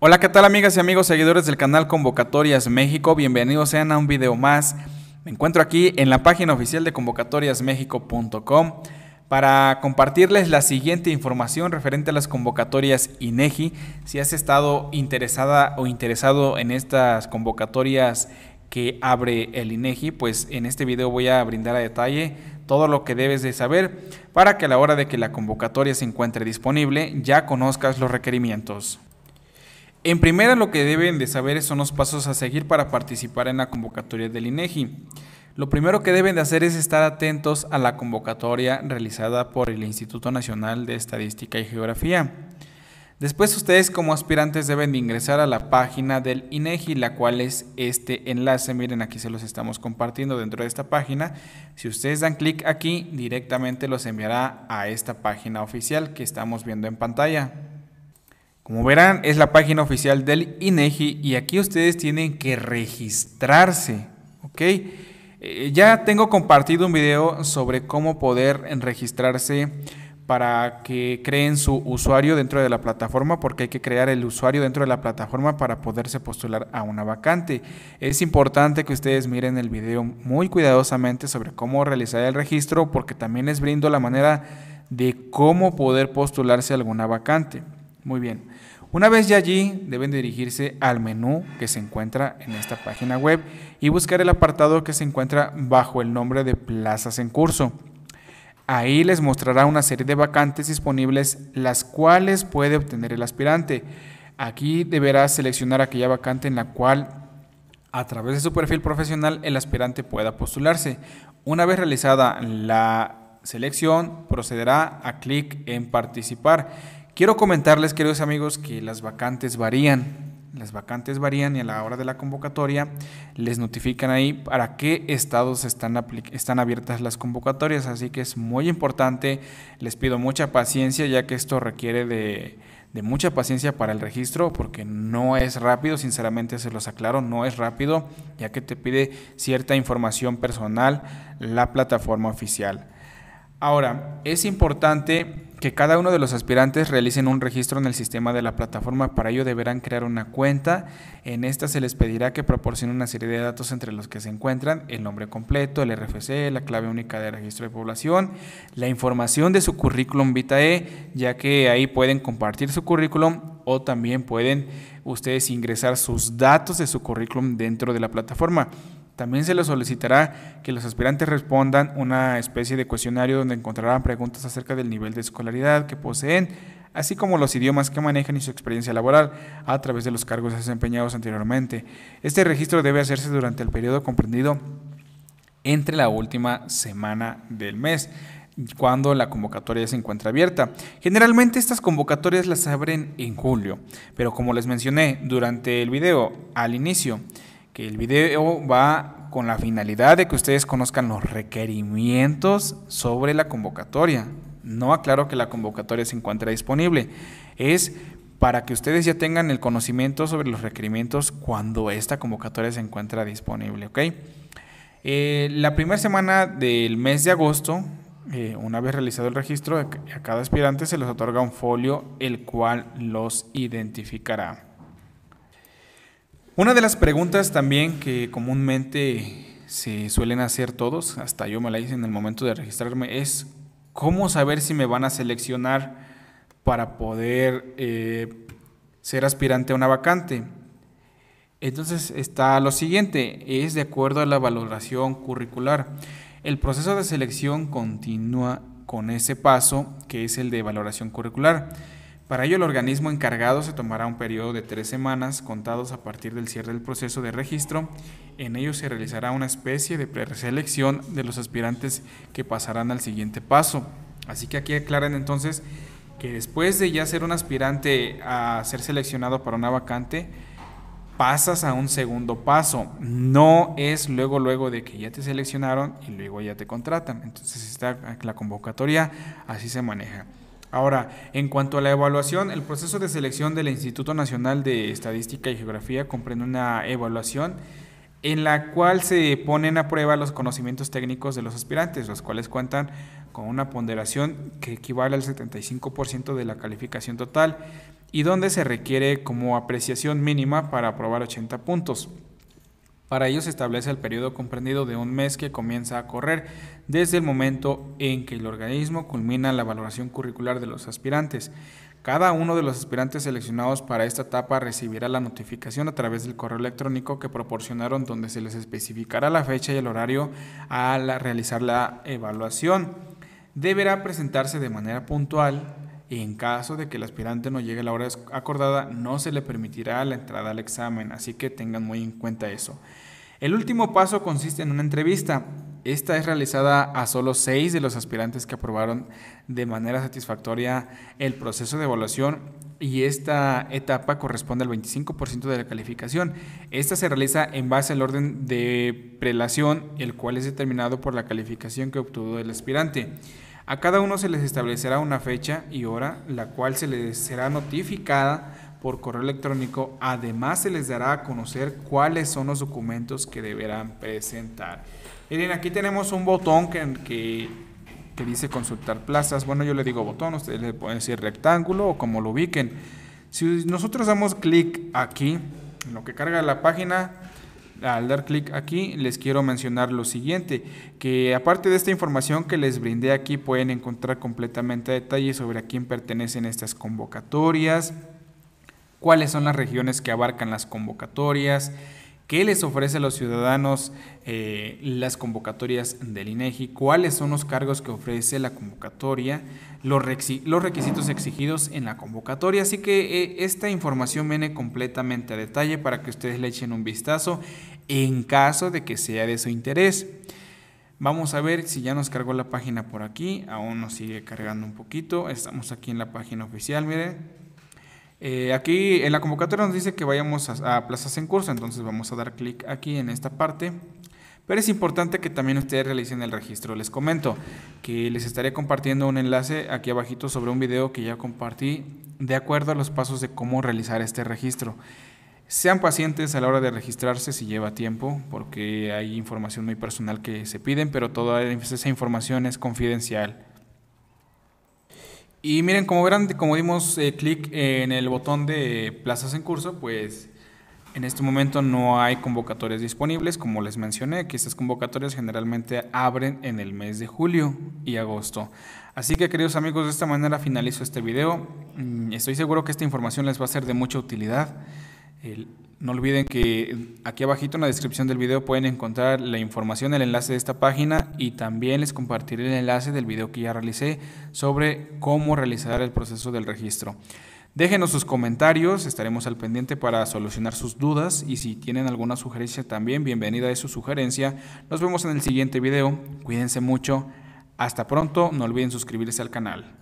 Hola, ¿qué tal amigas y amigos seguidores del canal Convocatorias México? Bienvenidos sean a un video más. Me encuentro aquí en la página oficial de convocatoriasmexico.com para compartirles la siguiente información referente a las convocatorias INEGI. Si has estado interesada o interesado en estas convocatorias que abre el INEGI, pues en este video voy a brindar a detalle todo lo que debes de saber para que a la hora de que la convocatoria se encuentre disponible ya conozcas los requerimientos. En primera lo que deben de saber son los pasos a seguir para participar en la convocatoria del INEGI. E lo primero que deben de hacer es estar atentos a la convocatoria realizada por el Instituto Nacional de Estadística y Geografía. Después ustedes como aspirantes deben de ingresar a la página del INEGI, e la cual es este enlace. Miren, aquí se los estamos compartiendo dentro de esta página. Si ustedes dan clic aquí, directamente los enviará a esta página oficial que estamos viendo en pantalla. Como verán, es la página oficial del INEGI e y aquí ustedes tienen que registrarse, ¿ok? Eh, ya tengo compartido un video sobre cómo poder registrarse para que creen su usuario dentro de la plataforma, porque hay que crear el usuario dentro de la plataforma para poderse postular a una vacante. Es importante que ustedes miren el video muy cuidadosamente sobre cómo realizar el registro, porque también les brindo la manera de cómo poder postularse a alguna vacante. Muy bien. Una vez ya allí, deben dirigirse al menú que se encuentra en esta página web y buscar el apartado que se encuentra bajo el nombre de plazas en curso. Ahí les mostrará una serie de vacantes disponibles las cuales puede obtener el aspirante. Aquí deberá seleccionar aquella vacante en la cual a través de su perfil profesional el aspirante pueda postularse. Una vez realizada la selección, procederá a clic en participar Quiero comentarles, queridos amigos, que las vacantes varían. Las vacantes varían y a la hora de la convocatoria les notifican ahí para qué estados están, están abiertas las convocatorias. Así que es muy importante. Les pido mucha paciencia ya que esto requiere de, de mucha paciencia para el registro porque no es rápido, sinceramente se los aclaro, no es rápido ya que te pide cierta información personal la plataforma oficial. Ahora, es importante que cada uno de los aspirantes realicen un registro en el sistema de la plataforma. Para ello deberán crear una cuenta. En esta se les pedirá que proporcionen una serie de datos entre los que se encuentran el nombre completo, el RFC, la clave única de registro de población, la información de su currículum vitae, ya que ahí pueden compartir su currículum o también pueden ustedes ingresar sus datos de su currículum dentro de la plataforma. También se les solicitará que los aspirantes respondan una especie de cuestionario donde encontrarán preguntas acerca del nivel de escolaridad que poseen, así como los idiomas que manejan y su experiencia laboral a través de los cargos desempeñados anteriormente. Este registro debe hacerse durante el periodo comprendido entre la última semana del mes cuando la convocatoria se encuentra abierta. Generalmente estas convocatorias las abren en julio, pero como les mencioné durante el video al inicio, que el video va con la finalidad de que ustedes conozcan los requerimientos sobre la convocatoria. No aclaro que la convocatoria se encuentra disponible. Es para que ustedes ya tengan el conocimiento sobre los requerimientos cuando esta convocatoria se encuentra disponible. Eh, la primera semana del mes de agosto, eh, una vez realizado el registro, a cada aspirante se les otorga un folio el cual los identificará. Una de las preguntas también que comúnmente se suelen hacer todos, hasta yo me la hice en el momento de registrarme, es cómo saber si me van a seleccionar para poder eh, ser aspirante a una vacante. Entonces está lo siguiente, es de acuerdo a la valoración curricular. El proceso de selección continúa con ese paso que es el de valoración curricular. Para ello, el organismo encargado se tomará un periodo de tres semanas contados a partir del cierre del proceso de registro. En ello se realizará una especie de preselección de los aspirantes que pasarán al siguiente paso. Así que aquí aclaren entonces que después de ya ser un aspirante a ser seleccionado para una vacante, pasas a un segundo paso. No es luego, luego de que ya te seleccionaron y luego ya te contratan. Entonces está la convocatoria, así se maneja. Ahora, en cuanto a la evaluación, el proceso de selección del Instituto Nacional de Estadística y Geografía comprende una evaluación en la cual se ponen a prueba los conocimientos técnicos de los aspirantes, los cuales cuentan con una ponderación que equivale al 75% de la calificación total y donde se requiere como apreciación mínima para aprobar 80 puntos. Para ello se establece el periodo comprendido de un mes que comienza a correr desde el momento en que el organismo culmina la valoración curricular de los aspirantes. Cada uno de los aspirantes seleccionados para esta etapa recibirá la notificación a través del correo electrónico que proporcionaron donde se les especificará la fecha y el horario al realizar la evaluación. Deberá presentarse de manera puntual y en caso de que el aspirante no llegue a la hora acordada, no se le permitirá la entrada al examen, así que tengan muy en cuenta eso. El último paso consiste en una entrevista. Esta es realizada a solo seis de los aspirantes que aprobaron de manera satisfactoria el proceso de evaluación y esta etapa corresponde al 25% de la calificación. Esta se realiza en base al orden de prelación, el cual es determinado por la calificación que obtuvo el aspirante. A cada uno se les establecerá una fecha y hora, la cual se les será notificada por correo electrónico. Además, se les dará a conocer cuáles son los documentos que deberán presentar. Miren, aquí tenemos un botón que, que que dice consultar plazas. Bueno, yo le digo botón, ustedes le pueden decir rectángulo o como lo ubiquen. Si nosotros damos clic aquí, en lo que carga la página, al dar clic aquí les quiero mencionar lo siguiente, que aparte de esta información que les brindé aquí pueden encontrar completamente detalles sobre a quién pertenecen estas convocatorias, cuáles son las regiones que abarcan las convocatorias, qué les ofrece a los ciudadanos eh, las convocatorias del INEGI, e cuáles son los cargos que ofrece la convocatoria, los, requisitos exigidos en la convocatoria. Así que eh, esta información viene completamente a detalle para que ustedes le echen un vistazo en caso de que sea de su interés. Vamos a ver si ya nos cargó la página por aquí, aún nos sigue cargando un poquito, estamos aquí en la página oficial, miren. Eh, aquí en la convocatoria nos dice que vayamos a, a plazas en curso, entonces vamos a dar clic aquí en esta parte. Pero es importante que también ustedes realicen el registro. Les comento que les estaré compartiendo un enlace aquí abajito sobre un video que ya compartí de acuerdo a los pasos de cómo realizar este registro. Sean pacientes a la hora de registrarse si lleva tiempo, porque hay información muy personal que se piden, pero toda esa información es confidencial. Y miren, como verán, como dimos eh, clic en el botón de plazas en curso, pues en este momento no hay convocatorias disponibles, como les mencioné, que estas convocatorias generalmente abren en el mes de julio y agosto. Así que queridos amigos, de esta manera finalizo este video. Mm, estoy seguro que esta información les va a ser de mucha utilidad no olviden que aquí abajito en la descripción del video pueden encontrar la información, el enlace de esta página y también les compartiré el enlace del video que ya realicé sobre cómo realizar el proceso del registro. Déjenos sus comentarios, estaremos al pendiente para solucionar sus dudas y si tienen alguna sugerencia también, bienvenida es su sugerencia. Nos vemos en el siguiente video, cuídense mucho, hasta pronto, no olviden suscribirse al canal.